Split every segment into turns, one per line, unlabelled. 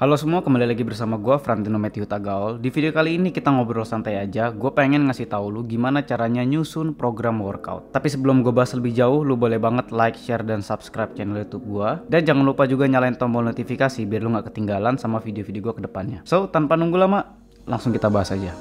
Halo semua, kembali lagi bersama gue Frantino Matthew Tagaol. Di video kali ini kita ngobrol santai aja. Gue pengen ngasih tau lu gimana caranya nyusun program workout. Tapi sebelum gue bahas lebih jauh, lu boleh banget like, share, dan subscribe channel YouTube gue. Dan jangan lupa juga nyalain tombol notifikasi biar lu gak ketinggalan sama video-video gue kedepannya. So, tanpa nunggu lama, langsung kita bahas aja.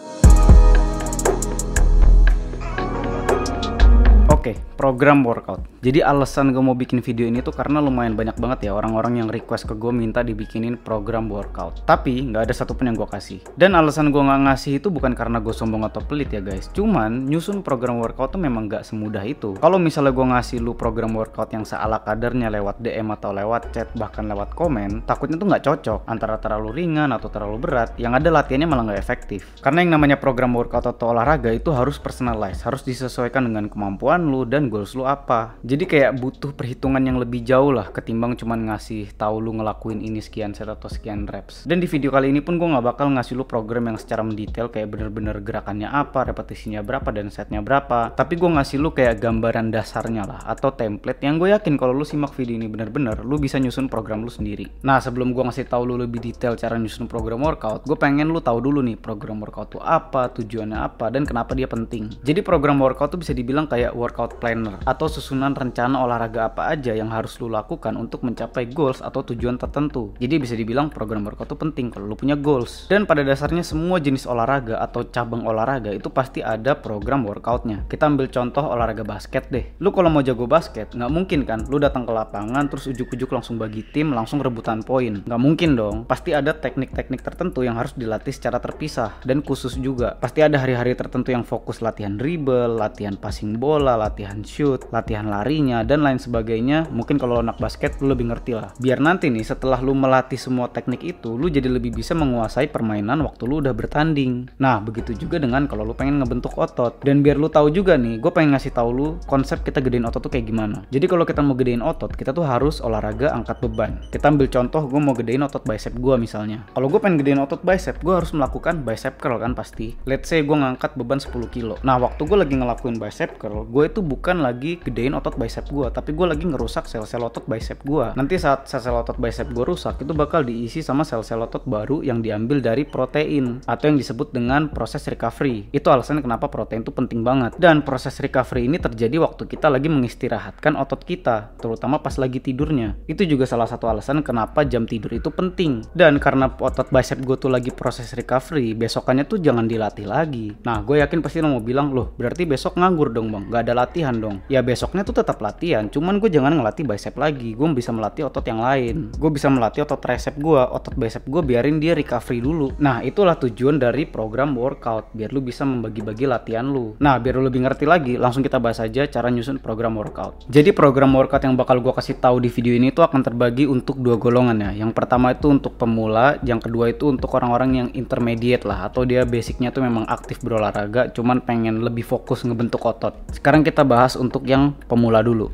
Oke, okay, program workout. Jadi alasan gue mau bikin video ini tuh karena lumayan banyak banget ya orang-orang yang request ke gue minta dibikinin program workout. Tapi nggak ada satupun yang gue kasih. Dan alasan gue nggak ngasih itu bukan karena gue sombong atau pelit ya guys. Cuman nyusun program workout tuh memang nggak semudah itu. Kalau misalnya gue ngasih lu program workout yang seala kadarnya lewat DM atau lewat chat bahkan lewat komen, takutnya tuh nggak cocok antara terlalu ringan atau terlalu berat. Yang ada latihannya malah nggak efektif. Karena yang namanya program workout atau olahraga itu harus personalized, harus disesuaikan dengan kemampuan lu dan goals lu apa. Jadi kayak butuh perhitungan yang lebih jauh lah ketimbang cuman ngasih tahu lu ngelakuin ini sekian set atau sekian reps. Dan di video kali ini pun gue nggak bakal ngasih lu program yang secara mendetail kayak bener-bener gerakannya apa, repetisinya berapa, dan setnya berapa. Tapi gue ngasih lu kayak gambaran dasarnya lah atau template yang gue yakin kalau lu simak video ini bener-bener lu bisa nyusun program lu sendiri. Nah sebelum gue ngasih tahu lu lebih detail cara nyusun program workout, gue pengen lu tahu dulu nih program workout tuh apa, tujuannya apa, dan kenapa dia penting. Jadi program workout tuh bisa dibilang kayak workout workout planner atau susunan rencana olahraga apa aja yang harus lu lakukan untuk mencapai goals atau tujuan tertentu. Jadi bisa dibilang program workout itu penting kalau lu punya goals. Dan pada dasarnya semua jenis olahraga atau cabang olahraga itu pasti ada program workoutnya. Kita ambil contoh olahraga basket deh. Lu kalau mau jago basket nggak mungkin kan lu datang ke lapangan terus ujuk-ujuk langsung bagi tim langsung rebutan poin. Nggak mungkin dong. Pasti ada teknik-teknik tertentu yang harus dilatih secara terpisah dan khusus juga. Pasti ada hari-hari tertentu yang fokus latihan dribble, latihan passing bola, latihan latihan shoot, latihan larinya, dan lain sebagainya. Mungkin kalau lo anak basket, lo lebih ngerti lah. Biar nanti nih setelah lo melatih semua teknik itu, lo jadi lebih bisa menguasai permainan waktu lo udah bertanding. Nah, begitu juga dengan kalau lo pengen ngebentuk otot. Dan biar lo tahu juga nih, gue pengen ngasih tahu lo konsep kita gedein otot tuh kayak gimana. Jadi kalau kita mau gedein otot, kita tuh harus olahraga angkat beban. Kita ambil contoh, gue mau gedein otot bicep gue misalnya. Kalau gue pengen gedein otot bicep, gue harus melakukan bicep curl kan pasti. Let's say gue ngangkat beban 10 kilo. Nah, waktu gue lagi ngelakuin bicep curl, gue itu itu bukan lagi gedein otot bicep gue tapi gue lagi ngerusak sel-sel otot bicep gue nanti saat sel-sel otot bicep gue rusak itu bakal diisi sama sel-sel otot baru yang diambil dari protein atau yang disebut dengan proses recovery itu alasan kenapa protein itu penting banget dan proses recovery ini terjadi waktu kita lagi mengistirahatkan otot kita terutama pas lagi tidurnya itu juga salah satu alasan kenapa jam tidur itu penting dan karena otot bicep gue tuh lagi proses recovery besokannya tuh jangan dilatih lagi nah gue yakin pasti lo mau bilang loh berarti besok nganggur dong bang gak ada latihan latihan dong ya besoknya tuh tetap latihan cuman gue jangan ngelatih bicep lagi gue bisa melatih otot yang lain hmm. gue bisa melatih otot tricep gue otot bicep gue biarin dia recovery dulu nah itulah tujuan dari program workout biar lu bisa membagi-bagi latihan lu nah biar lu lebih ngerti lagi langsung kita bahas aja cara nyusun program workout jadi program workout yang bakal gue kasih tahu di video ini tuh akan terbagi untuk dua golongan ya yang pertama itu untuk pemula yang kedua itu untuk orang-orang yang intermediate lah atau dia basicnya tuh memang aktif berolahraga cuman pengen lebih fokus ngebentuk otot sekarang kita kita bahas untuk yang pemula dulu.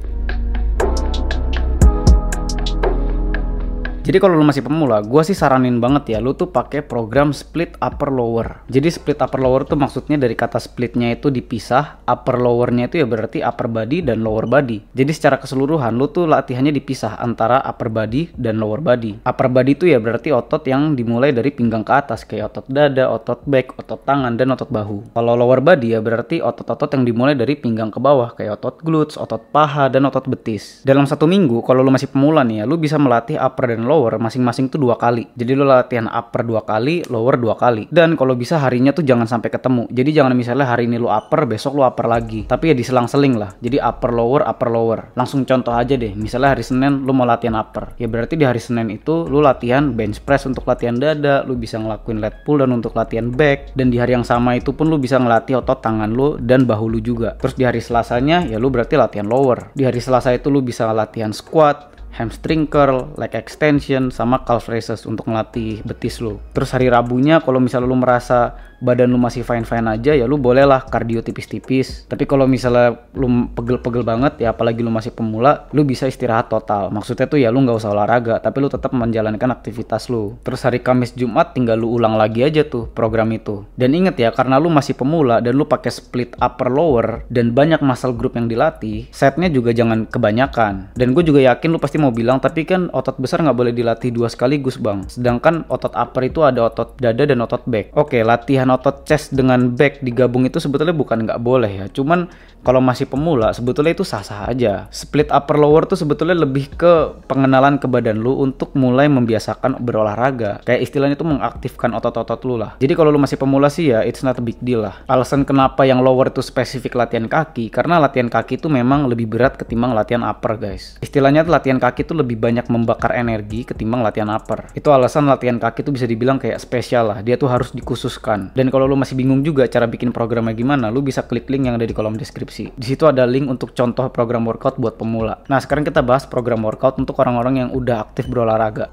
Jadi kalau lu masih pemula, gue sih saranin banget ya lu tuh pakai program split upper lower. Jadi split upper lower tuh maksudnya dari kata splitnya itu dipisah, upper lowernya itu ya berarti upper body dan lower body. Jadi secara keseluruhan lu tuh latihannya dipisah antara upper body dan lower body. Upper body itu ya berarti otot yang dimulai dari pinggang ke atas kayak otot dada, otot back, otot tangan dan otot bahu. Kalau lower body ya berarti otot-otot yang dimulai dari pinggang ke bawah kayak otot glutes, otot paha dan otot betis. Dalam satu minggu kalau lu masih pemula nih ya, lu bisa melatih upper dan lower lower masing-masing tuh dua kali. Jadi lo latihan upper dua kali, lower dua kali. Dan kalau bisa harinya tuh jangan sampai ketemu. Jadi jangan misalnya hari ini lo upper, besok lo upper lagi. Tapi ya diselang-seling lah. Jadi upper lower, upper lower. Langsung contoh aja deh. Misalnya hari Senin lo mau latihan upper. Ya berarti di hari Senin itu lo latihan bench press untuk latihan dada, lo bisa ngelakuin lat pull dan untuk latihan back. Dan di hari yang sama itu pun lo bisa ngelatih otot tangan lo dan bahu lo juga. Terus di hari Selasanya ya lo berarti latihan lower. Di hari Selasa itu lo bisa latihan squat, hamstring curl, leg extension, sama calf raises untuk melatih betis lo. Terus hari Rabunya kalau misalnya lo merasa badan lu masih fine fine aja ya lu bolehlah kardio tipis-tipis tapi kalau misalnya lu pegel-pegel banget ya apalagi lu masih pemula lu bisa istirahat total maksudnya tuh ya lu nggak usah olahraga tapi lu tetap menjalankan aktivitas lu terus hari Kamis Jumat tinggal lu ulang lagi aja tuh program itu dan inget ya karena lu masih pemula dan lu pakai split upper lower dan banyak muscle group yang dilatih setnya juga jangan kebanyakan dan gue juga yakin lu pasti mau bilang tapi kan otot besar nggak boleh dilatih dua sekaligus bang sedangkan otot upper itu ada otot dada dan otot back oke latihan otot chest dengan back digabung itu sebetulnya bukan nggak boleh ya. Cuman kalau masih pemula sebetulnya itu sah-sah aja. Split upper lower tuh sebetulnya lebih ke pengenalan ke badan lu untuk mulai membiasakan berolahraga. Kayak istilahnya itu mengaktifkan otot-otot lu lah. Jadi kalau lu masih pemula sih ya it's not a big deal lah. Alasan kenapa yang lower itu spesifik latihan kaki karena latihan kaki itu memang lebih berat ketimbang latihan upper guys. Istilahnya tuh latihan kaki itu lebih banyak membakar energi ketimbang latihan upper. Itu alasan latihan kaki itu bisa dibilang kayak spesial lah. Dia tuh harus dikhususkan. Dan kalau lo masih bingung juga cara bikin programnya gimana, lo bisa klik link yang ada di kolom deskripsi. Di situ ada link untuk contoh program workout buat pemula. Nah, sekarang kita bahas program workout untuk orang-orang yang udah aktif berolahraga.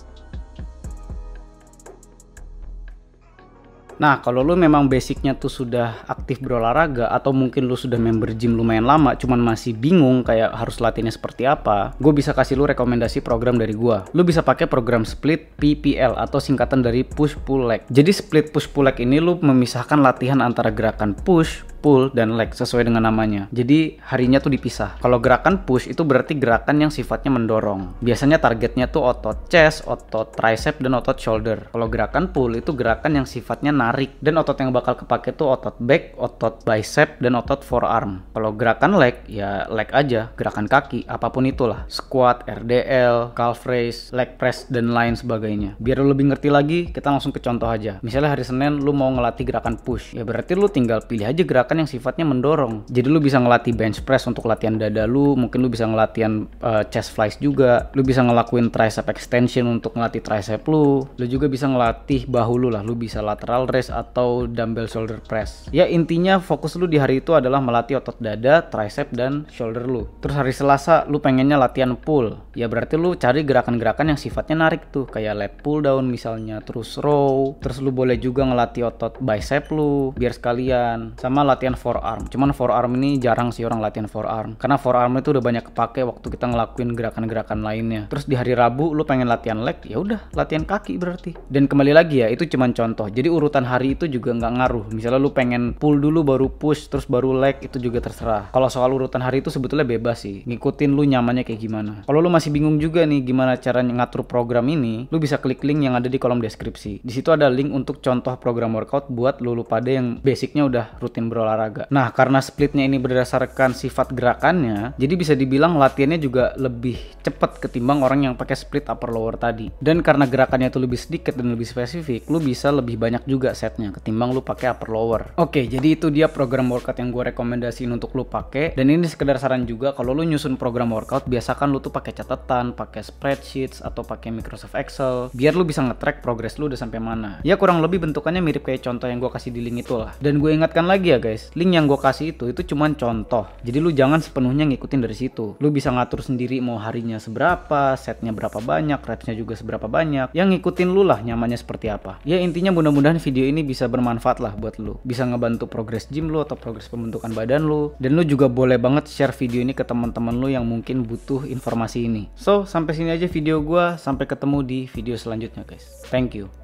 Nah, kalau lu memang basicnya tuh sudah aktif berolahraga atau mungkin lu sudah member gym lumayan lama, cuman masih bingung kayak harus latihnya seperti apa, gue bisa kasih lu rekomendasi program dari gue. Lu bisa pakai program split PPL atau singkatan dari push pull leg. Jadi split push pull leg ini lu memisahkan latihan antara gerakan push, pull dan leg sesuai dengan namanya. Jadi harinya tuh dipisah. Kalau gerakan push itu berarti gerakan yang sifatnya mendorong. Biasanya targetnya tuh otot chest, otot tricep dan otot shoulder. Kalau gerakan pull itu gerakan yang sifatnya narik dan otot yang bakal kepake tuh otot back, otot bicep dan otot forearm. Kalau gerakan leg ya leg aja, gerakan kaki apapun itulah. Squat, RDL, calf raise, leg press dan lain sebagainya. Biar lu lebih ngerti lagi, kita langsung ke contoh aja. Misalnya hari Senin lu mau ngelatih gerakan push, ya berarti lu tinggal pilih aja gerakan gerakan yang sifatnya mendorong. Jadi lu bisa ngelatih bench press untuk latihan dada lu, mungkin lu bisa ngelatihan uh, chest flies juga, lu bisa ngelakuin tricep extension untuk ngelatih tricep lu, lu juga bisa ngelatih bahu lu lah, lu bisa lateral raise atau dumbbell shoulder press. Ya intinya fokus lu di hari itu adalah melatih otot dada, tricep dan shoulder lu. Terus hari Selasa lu pengennya latihan pull, ya berarti lu cari gerakan-gerakan yang sifatnya narik tuh, kayak lat pull down misalnya, terus row, terus lu boleh juga ngelatih otot bicep lu biar sekalian sama latihan latihan forearm. Cuman forearm ini jarang sih orang latihan forearm. Karena forearm itu udah banyak kepake waktu kita ngelakuin gerakan-gerakan lainnya. Terus di hari Rabu lu pengen latihan leg, ya udah latihan kaki berarti. Dan kembali lagi ya, itu cuman contoh. Jadi urutan hari itu juga nggak ngaruh. Misalnya lu pengen pull dulu baru push, terus baru leg itu juga terserah. Kalau soal urutan hari itu sebetulnya bebas sih. Ngikutin lu nyamannya kayak gimana. Kalau lu masih bingung juga nih gimana cara ngatur program ini, lu bisa klik link yang ada di kolom deskripsi. Di situ ada link untuk contoh program workout buat lu lupa pada yang basicnya udah rutin berolahraga olahraga. Nah, karena splitnya ini berdasarkan sifat gerakannya, jadi bisa dibilang latihannya juga lebih cepat ketimbang orang yang pakai split upper lower tadi. Dan karena gerakannya itu lebih sedikit dan lebih spesifik, lu bisa lebih banyak juga setnya ketimbang lu pakai upper lower. Oke, jadi itu dia program workout yang gue rekomendasiin untuk lu pakai. Dan ini sekedar saran juga kalau lu nyusun program workout, biasakan lu tuh pakai catatan, pakai spreadsheets atau pakai Microsoft Excel, biar lu bisa nge-track progress lu udah sampai mana. Ya kurang lebih bentukannya mirip kayak contoh yang gue kasih di link itu lah. Dan gue ingatkan lagi ya guys, guys link yang gue kasih itu itu cuman contoh jadi lu jangan sepenuhnya ngikutin dari situ lu bisa ngatur sendiri mau harinya seberapa setnya berapa banyak repsnya juga seberapa banyak yang ngikutin lu lah nyamannya seperti apa ya intinya mudah-mudahan video ini bisa bermanfaat lah buat lu bisa ngebantu progres gym lu atau progres pembentukan badan lu dan lu juga boleh banget share video ini ke teman-teman lu yang mungkin butuh informasi ini so sampai sini aja video gue sampai ketemu di video selanjutnya guys thank you